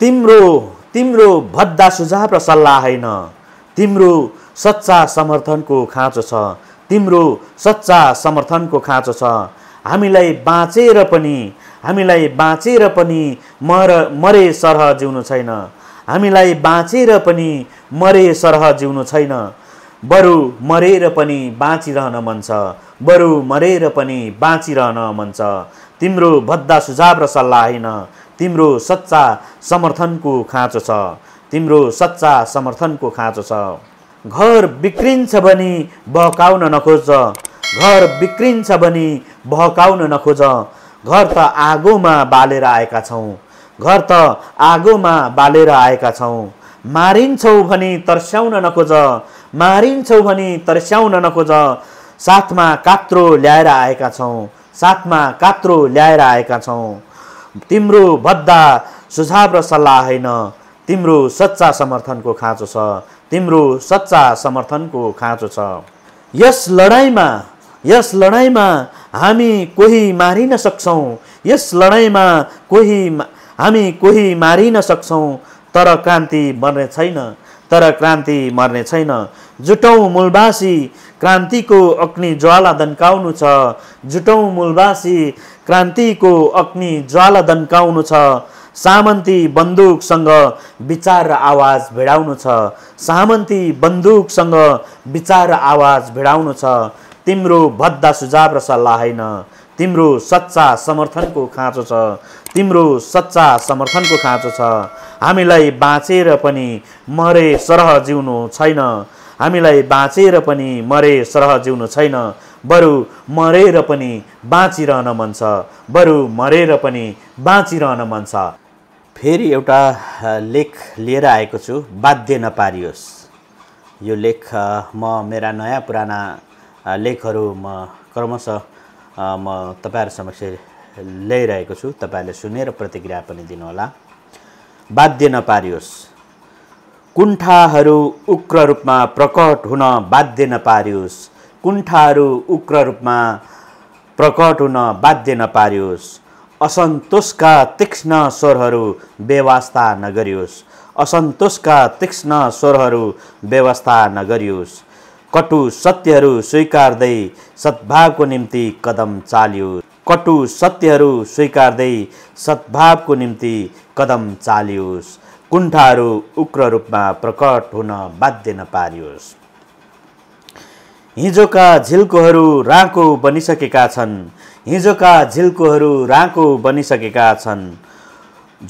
तिम्रो तिम्रो भद्दा सुझाव र सल्लाह होइन तिम्रो सच्चा समर्थनको खाँचो छ तिम्रो सच्चा समर्थनको खाँचो छ हामीलाई बाँचेर पनि हामीलाई बाँचेर पनि मर मरे सरह जिउनु छैन हामीलाई बाँचेर पनि मरे सरह जिउनु छैन बरु मरेर पनि बाँचिरहन मन छ बरु मरेर पनि बाँचिरहन मन छ तिम्रो भद्दा सुझाव र सल्लाह होइन तिम्रो सच्चा समर्थनको खाँचो छ तिम्रो सच्चा समर्थनको खाँचो छ घर बिग्रिन्छ भने बहकाउन नखोज घर बिग्रिन्छ भने बहकाउन नखोज घर त आगोमा बालेर आएका छौँ घर त आगोमा बालेर आएका छौँ मारिन्छौ भने तर्स्याउन नखोज मारिन्छौ भने तर्स्याउन नखोज साथमा कात्रो ल्याएर आएका छौँ साथमा कात्रो ल्याएर आएका छौँ तिम्रो भद्दा सुझाव र सल्लाह होइन तिम्रो सच्चा समर्थनको खाँचो छ तिम्रो सच्चा समर्थनको खाँचो छ यस लडाइँमा यस लडाइँमा हामी कोही मारिन सक्छौँ यस लडाइँमा कोही हामी कोही मारिन सक्छौँ तर क्रान्ति बन्ने छैन तर क्रान्ति मर्ने छैन जुटौँ मूलवासी क्रान्तिको अग्नि ज्वाला दन्काउनु छ जुटौँ मूलवासी क्रान्तिको अग्नि ज्वाला दन्काउनु छ सामन्ती बन्दुकसँग विचार र आवाज भिडाउनु छ सामन्ती बन्दुकसँग विचार र आवाज भिडाउनु छ तिम्रो भद्दा सुझाव र सल्लाह होइन तिम्रो सच्चा समर्थनको खाँचो छ तिम्रो सच्चा समर्थनको खाँचो छ हामीलाई बाँचेर पनि मरे सरह जिउनु छैन हामीलाई बाँचेर पनि मरे सरह जिउनु छैन बरु मरेर पनि बाँचिरहन मन छ बरु मरेर पनि बाँचिरहन मन छ फेरि एउटा लेख लिएर आएको छु बाध्य नपारियोस् यो लेख म मेरा नयाँ पुराना लेखहरू म क्रमशः म तपाईँहरू समक्ष ल्याइरहेको छु तपाईँहरूले सुनेर प्रतिक्रिया पनि दिनुहोला बाध्य नपारियोस् कुण्ठाहरू उग्र रूपमा प्रकट हुन बाध्य नपारियोस् कुण्ठाहरू उग्र रूपमा प्रकट हुन बाध्य नपारियोस् असन्तोषका तीक्ष्ण स्वरहरू व्यवस्था नगरियोस् असन्तोषका तीक्ष्ण स्वरहरू व्यवस्था नगरियोस् कटु सत्यहरू स्वीकार्दै सद्भावको निम्ति कदम चाल्यो कटु सत्यहरू स्वीकार्दै सद्भावको निम्ति कदम चालियोस् कुण्ठाहरू उग्र रूपमा प्रकट हुन बाध्य नपारियोस् हिजोका झिल्कोहरू राँको बनिसकेका छन् हिजोका झिल्कोहरू राँको बनिसकेका छन्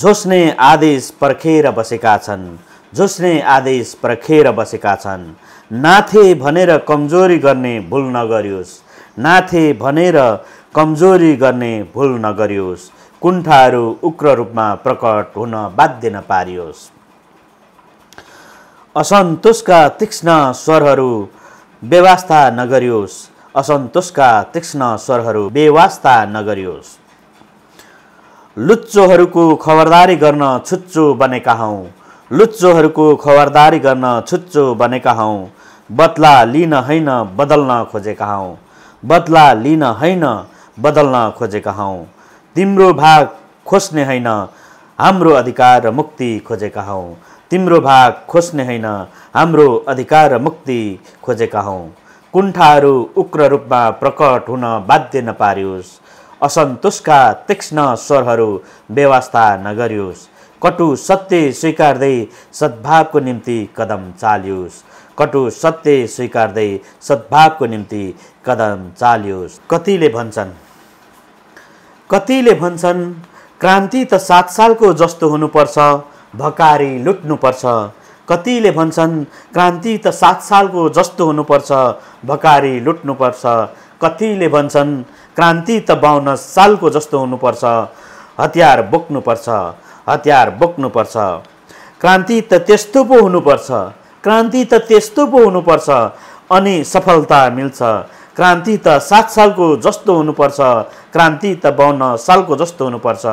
झोस्ने आदेश पर्खेर बसेका छन् जसले आदेश पर्खेर बसेका छन् नाथे भनेर कमजोरी गर्ने भुल नगरियोस् नाथे भनेर कमजोरी गर्ने भुल नगरियोस् कुण्ठाहरू उग्र रूपमा प्रकट हुन बाध्य नपारियोस् असन्तोषका तीक्ष्ण स्वरहरू व्यवस्था नगरियोस् असन्तोषका तीक्ष्ण स्वरहरू व्यवस्था नगरियोस् लुच्चोहरूको खबरदारी गर्न छुच्चो बनेका हौँ लुच्चोहरूको खबरदारी गर्न छुच्चो बनेका हौँ बदला लिन होइन बदल्न खोजेका हौँ बदला लिन होइन बदल्न खोजेका हौँ तिम्रो भाग खोज्ने होइन हाम्रो अधिकार र मुक्ति खोजेका हौँ तिम्रो भाग खोज्ने होइन हाम्रो अधिकार र मुक्ति खोजेका हौँ कुण्ठाहरू उग्र रूपमा प्रकट हुन बाध्य नपारियोस् असन्तोषका तीक्ष्ण स्वरहरू व्यवस्था नगरियोस् कटु सत्य स्वीकार्दै सद्भावको निम्ति कदम चालियोस् कटु सत्य स्वीकार्दै सद्भावको निम्ति कदम चालियोस् कतिले भन्छन् कतिले भन्छन् क्रान्ति त सात सालको जस्तो हुनुपर्छ भकारी लुट्नुपर्छ कतिले भन्छन् क्रान्ति त सात सालको जस्तो हुनुपर्छ भकारी लुट्नुपर्छ कतिले भन्छन् क्रान्ति त बाहुन्न सालको जस्तो हुनुपर्छ हतियार बोक्नुपर्छ हतियार बोक्नुपर्छ क्रान्ति त त्यस्तो पो हुनुपर्छ क्रान्ति त त्यस्तो पो हुनुपर्छ अनि सफलता मिल्छ क्रान्ति त सात सालको जस्तो हुनुपर्छ क्रान्ति त बाहन्न सालको जस्तो हुनुपर्छ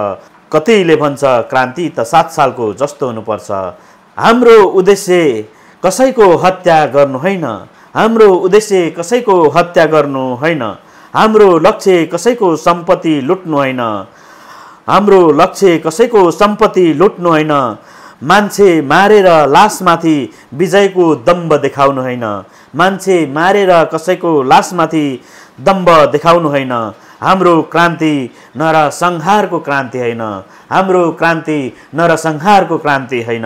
कतैले भन्छ क्रान्ति त सात सालको जस्तो हुनुपर्छ हाम्रो उद्देश्य कसैको हत्या गर्नु होइन हाम्रो उद्देश्य कसैको हत्या गर्नु होइन हाम्रो लक्ष्य कसैको सम्पत्ति लुट्नु होइन हाम्रो लक्ष्य कसैको सम्पत्ति लुट्नु होइन मान्छे मारेर लासमाथि विजयको दम्ब देखाउनु होइन मान्छे मारेर कसैको लासमाथि दम्ब देखाउनु होइन हाम्रो क्रान्ति नरसंहारको क्रान्ति होइन हाम्रो क्रान्ति नरसंहारको क्रान्ति होइन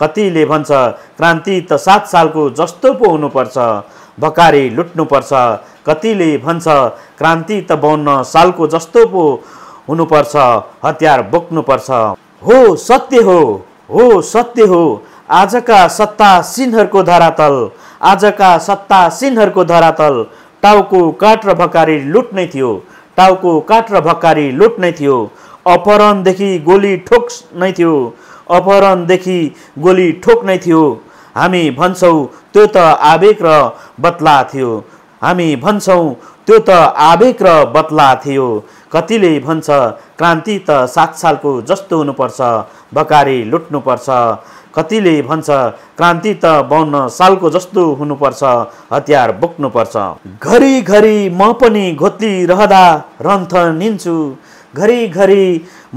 कतिले भन्छ क्रान्ति त सात सालको जस्तो पो हुनुपर्छ भकारी लुट्नुपर्छ कतिले भन्छ क्रान्ति त बाउन्न सालको जस्तो पो हुनुपर्छ हतियार बोक्नुपर्छ हो सत्य हो हो सत्य हो आजका सत्ता सिनहरूको धरातल आजका सत्ता सिनहरूको धरातल टाउको काट र भकारी लुट नै थियो टाउको काट र भकारी लुट नै थियो अपहरणदेखि गोली ठोक नै थियो अपहरणदेखि गोली ठोक नै थियो हामी भन्छौँ त्यो त आवेग र बत्ला थियो हामी भन्छौँ त्यो त आवेग र बत्ला थियो कतिले भन्छ क्रान्ति त सात सालको जस्तो हुनुपर्छ बकारी लुट्नुपर्छ कतिले भन्छ क्रान्ति त बाहन्न सालको जस्तो हुनुपर्छ हतियार बोक्नुपर्छ घरिघरि म पनि घोत्लिरहँदा रन्थ निन्छु घरिघरि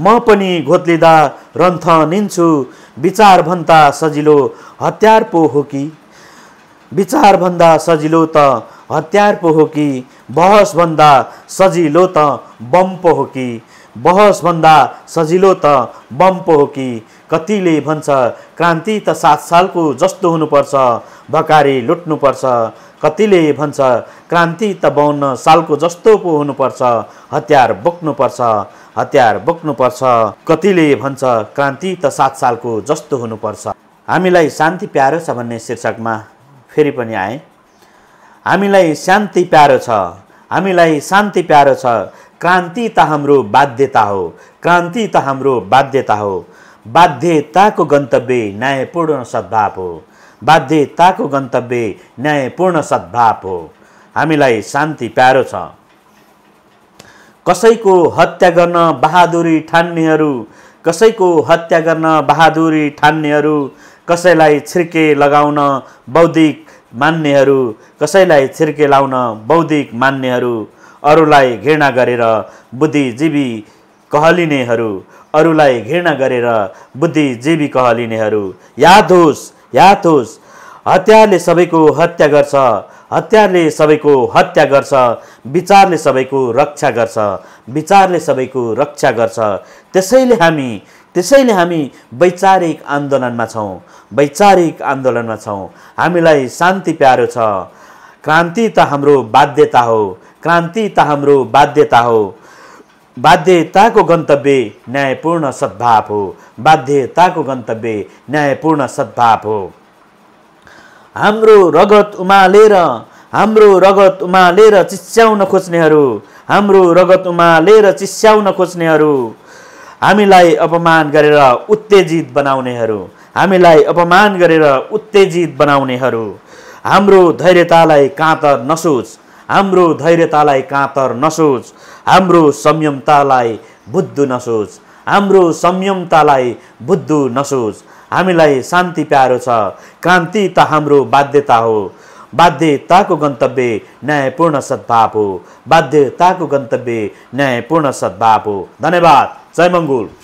म पनि घोत्लिँदा रन्थ निन्छु विचार भन्दा सजिलो हतियार पो हो कि विचारभन्दा सजिलो त हतियार पो हो कि बहसभन्दा सजिलो त बम पो हो कि बहसभन्दा सजिलो त बम पो हो कि कतिले भन्छ क्रान्ति त सात सालको जस्तो हुनुपर्छ भकारी लुट्नुपर्छ कतिले भन्छ क्रान्ति त बाउन्न सालको जस्तो पो हुनुपर्छ हतियार बोक्नुपर्छ हतियार बोक्नुपर्छ कतिले भन्छ क्रान्ति त सात सालको जस्तो हुनुपर्छ हामीलाई शान्ति प्यारो छ भन्ने शीर्षकमा फेरि पनि आएँ हामीलाई शान्ति प्यारो छ हामीलाई शान्ति प्यारो छ क्रान्ति त हाम्रो बाध्यता हो क्रान्ति त हाम्रो बाध्यता हो बाध्यताको गन्तव्य न्यायपूर्ण सद्भाव हो बाध्यताको गन्तव्य न्यायपूर्ण सद्भाव हो हामीलाई शान्ति प्यारो छ कसैको हत्या गर्न बहादुरी ठान्नेहरू कसैको हत्या गर्न बहादुरी ठान्नेहरू कसैलाई छिर्के लगाउन बौद्धिक मान्नेहरू कसैलाई छिर्के लाउन बौद्धिक मान्नेहरू अरूलाई घृणा गरेर बुद्धिजीवी कहलिनेहरू अरूलाई घृणा गरेर बुद्धिजीवी कहलिनेहरू याद होस् याद होस् हतियारले सबैको हत्या गर्छ हतियारले सबैको हत्या गर्छ विचारले सबैको रक्षा गर्छ विचारले सबैको रक्षा गर्छ त्यसैले हामी त्यसैले हामी वैचारिक आन्दोलनमा छौँ वैचारिक आन्दोलनमा छौँ हामीलाई शान्ति प्यारो छ क्रान्ति त हाम्रो बाध्यता हो क्रान्ति त हाम्रो बाध्यता हो बाध्यताको गन्तव्य न्यायपूर्ण सद्भाव हो बाध्यताको गन्तव्य न्यायपूर्ण सद्भाव हो हाम्रो रगत उमालेर हाम्रो रगत उमालेर चिस्याउन खोज्नेहरू हाम्रो रगत उमालेर चिस्याउन खोज्नेहरू हामीलाई अपमान गरेर उत्तेजित बनाउनेहरू हामीलाई अपमान गरेर उत्तेजित बनाउनेहरू हाम्रो धैर्यतालाई काँतर नसोच हाम्रो धैर्यतालाई काँतर नसोच हाम्रो संयमतालाई बुद्धु नसोच हाम्रो संयमतालाई बुद्धु नसोच हामीलाई शान्ति प्यारो छ कान्ति त हाम्रो बाध्यता हो बाध्यताको गन्तव्य न्यायपूर्ण सद्भाव हो बाध्यताको गन्तव्य न्यायपूर्ण सद्भाव हो धन्यवाद जय मङ्गुल